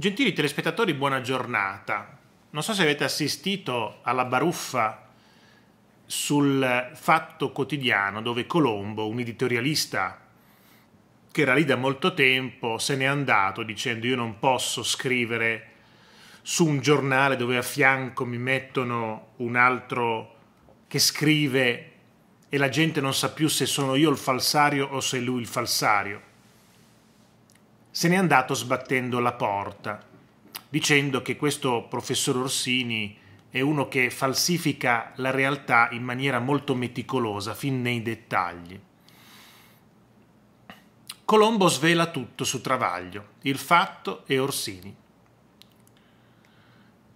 Gentili telespettatori, buona giornata. Non so se avete assistito alla baruffa sul Fatto Quotidiano dove Colombo, un editorialista che era lì da molto tempo, se n'è andato dicendo io non posso scrivere su un giornale dove a fianco mi mettono un altro che scrive e la gente non sa più se sono io il falsario o se è lui il falsario se n'è andato sbattendo la porta, dicendo che questo professor Orsini è uno che falsifica la realtà in maniera molto meticolosa, fin nei dettagli. Colombo svela tutto su Travaglio, il fatto e Orsini.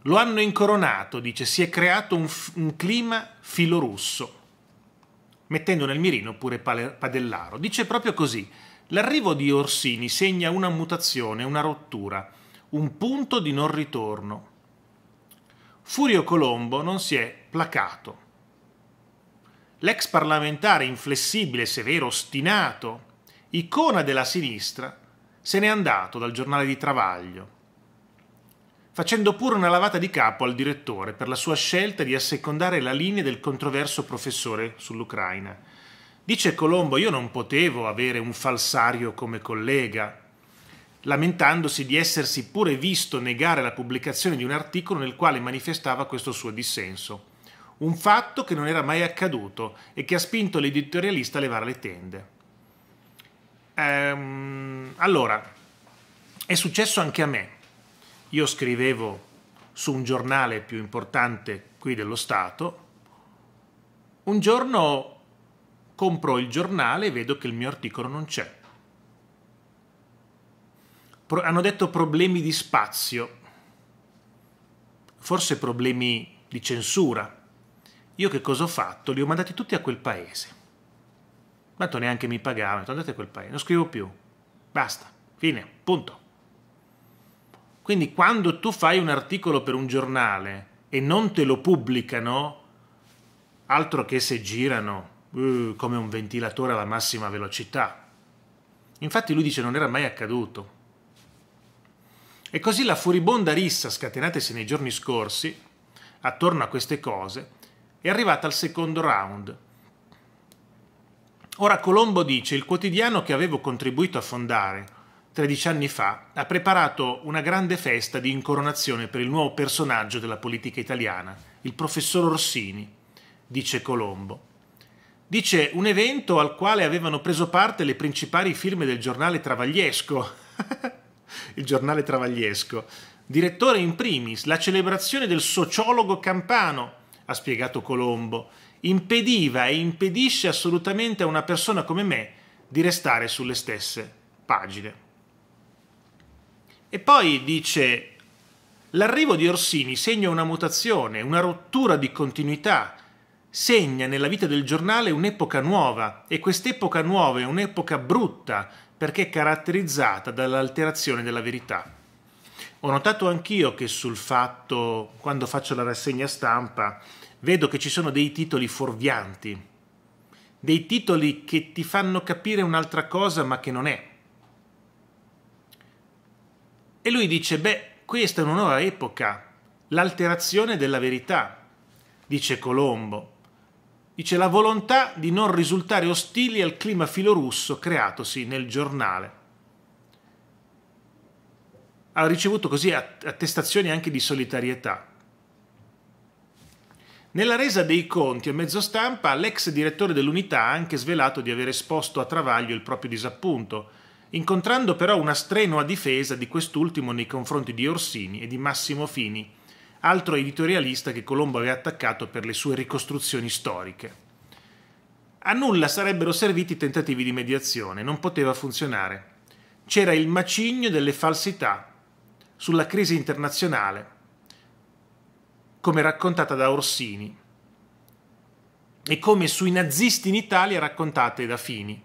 Lo hanno incoronato, dice, si è creato un, un clima filorusso, mettendo nel mirino pure Padellaro. Dice proprio così, L'arrivo di Orsini segna una mutazione, una rottura, un punto di non ritorno. Furio Colombo non si è placato. L'ex parlamentare inflessibile, severo, ostinato, icona della sinistra, se n'è andato dal giornale di Travaglio, facendo pure una lavata di capo al direttore per la sua scelta di assecondare la linea del controverso professore sull'Ucraina Dice Colombo, io non potevo avere un falsario come collega, lamentandosi di essersi pure visto negare la pubblicazione di un articolo nel quale manifestava questo suo dissenso. Un fatto che non era mai accaduto e che ha spinto l'editorialista a levare le tende. Ehm, allora, è successo anche a me. Io scrivevo su un giornale più importante qui dello Stato. Un giorno Compro il giornale e vedo che il mio articolo non c'è. Pro- hanno detto problemi di spazio, forse problemi di censura. Io che cosa ho fatto? Li ho mandati tutti a quel paese. Tanto neanche mi pagavano, andate a quel paese, non scrivo più. Basta, fine, punto. Quindi quando tu fai un articolo per un giornale e non te lo pubblicano, altro che se girano uh, come un ventilatore alla massima velocità. Infatti lui dice non era mai accaduto. E così la furibonda rissa scatenatasi nei giorni scorsi attorno a queste cose è arrivata al secondo round. Ora Colombo dice il quotidiano che avevo contribuito a fondare 13 anni fa ha preparato una grande festa di incoronazione per il nuovo personaggio della politica italiana, il professor Orsini, dice Colombo. Dice un evento al quale avevano preso parte le principali firme del giornale Travagliesco. Il giornale Travagliesco. Direttore in primis, la celebrazione del sociologo campano, ha spiegato Colombo, impediva e impedisce assolutamente a una persona come me di restare sulle stesse pagine. E poi dice L'arrivo di Orsini segna una mutazione, una rottura di continuità segna nella vita del giornale un'epoca nuova e quest'epoca nuova è un'epoca brutta perché è caratterizzata dall'alterazione della verità. Ho notato anch'io che sul fatto, quando faccio la rassegna stampa, vedo che ci sono dei titoli fuorvianti, dei titoli che ti fanno capire un'altra cosa ma che non è. E lui dice, beh, questa è una nuova epoca, l'alterazione della verità, dice Colombo, Dice la volontà di non risultare ostili al clima filorusso creatosi nel giornale. Ha ricevuto così attestazioni anche di solidarietà. Nella resa dei conti a mezzo stampa, l'ex direttore dell'unità ha anche svelato di aver esposto a Travaglio il proprio disappunto, incontrando però una strenua difesa di quest'ultimo nei confronti di Orsini e di Massimo Fini, altro editorialista che Colombo aveva attaccato per le sue ricostruzioni storiche. A nulla sarebbero serviti i tentativi di mediazione, non poteva funzionare. C'era il macigno delle falsità sulla crisi internazionale, come raccontata da Orsini, e come sui nazisti in Italia raccontate da Fini.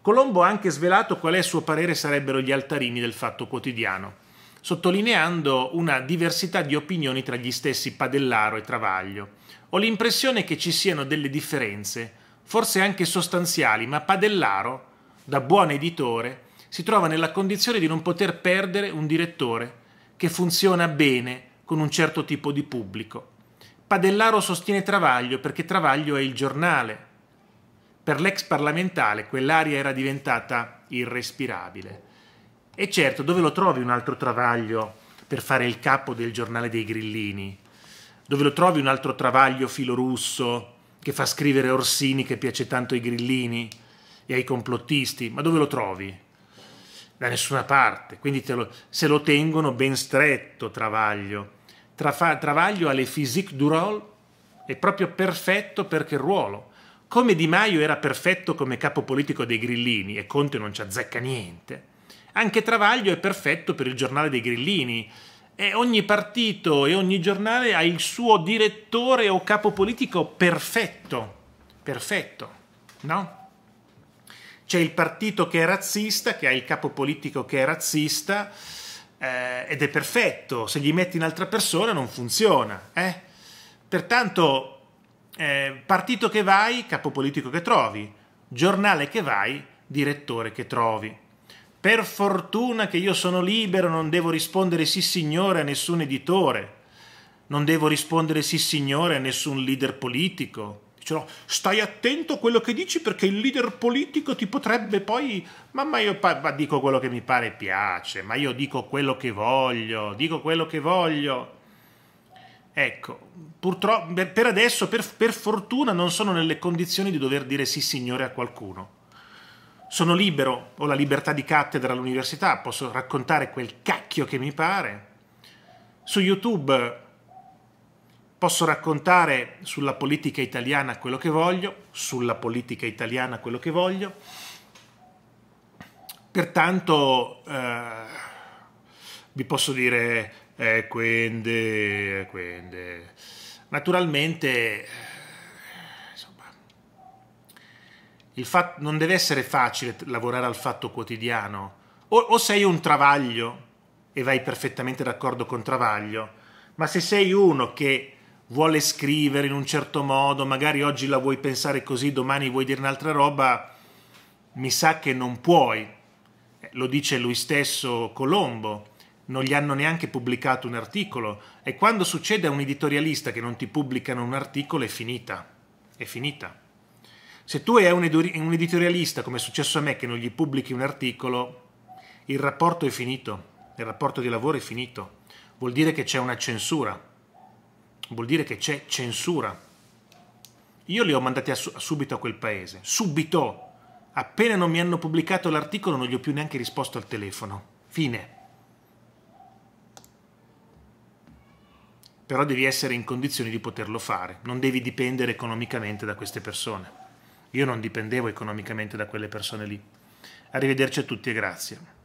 Colombo ha anche svelato qual è il suo parere sarebbero gli altarini del fatto quotidiano sottolineando una diversità di opinioni tra gli stessi Padellaro e Travaglio. Ho l'impressione che ci siano delle differenze, forse anche sostanziali, ma Padellaro, da buon editore, si trova nella condizione di non poter perdere un direttore che funziona bene con un certo tipo di pubblico. Padellaro sostiene Travaglio perché Travaglio è il giornale. Per l'ex parlamentare quell'aria era diventata irrespirabile. E certo, dove lo trovi un altro travaglio per fare il capo del giornale dei grillini? Dove lo trovi un altro travaglio filorusso che fa scrivere Orsini che piace tanto ai grillini e ai complottisti? Ma dove lo trovi? Da nessuna parte. Quindi lo, se lo tengono ben stretto travaglio. Trafa, travaglio alle physique du rôle è proprio perfetto perché ruolo. Come Di Maio era perfetto come capo politico dei grillini e Conte non ci azzecca niente anche Travaglio è perfetto per il giornale dei grillini. E ogni partito e ogni giornale ha il suo direttore o capo politico perfetto. Perfetto, no? C'è il partito che è razzista, che ha il capo politico che è razzista, eh, ed è perfetto. Se gli metti un'altra persona non funziona. Eh? Pertanto eh, partito che vai, capo politico che trovi, giornale che vai, direttore che trovi. Per fortuna che io sono libero, non devo rispondere sì signore a nessun editore, non devo rispondere sì signore a nessun leader politico. Dicono, cioè, stai attento a quello che dici perché il leader politico ti potrebbe poi... Ma, ma io ma dico quello che mi pare e piace, ma io dico quello che voglio, dico quello che voglio. Ecco, purtroppo, per adesso, per, per fortuna, non sono nelle condizioni di dover dire sì signore a qualcuno sono libero, ho la libertà di cattedra all'università, posso raccontare quel cacchio che mi pare. Su YouTube posso raccontare sulla politica italiana quello che voglio, sulla politica italiana quello che voglio. Pertanto eh, vi posso dire, eh, quindi, quindi. naturalmente fatto, non deve essere facile lavorare al fatto quotidiano. O, o sei un travaglio e vai perfettamente d'accordo con travaglio, ma se sei uno che vuole scrivere in un certo modo, magari oggi la vuoi pensare così, domani vuoi dire un'altra roba, mi sa che non puoi. Eh, lo dice lui stesso Colombo, non gli hanno neanche pubblicato un articolo e quando succede a un editorialista che non ti pubblicano un articolo è finita, è finita. Se tu hai un, editorialista, come è successo a me, che non gli pubblichi un articolo, il rapporto è finito, il rapporto di lavoro è finito. Vuol dire che c'è una censura, vuol dire che c'è censura. Io li ho mandati a su- subito a quel paese, subito. Appena non mi hanno pubblicato l'articolo non gli ho più neanche risposto al telefono. Fine. Però devi essere in condizioni di poterlo fare, non devi dipendere economicamente da queste persone. Io non dipendevo economicamente da quelle persone lì. Arrivederci a tutti e grazie.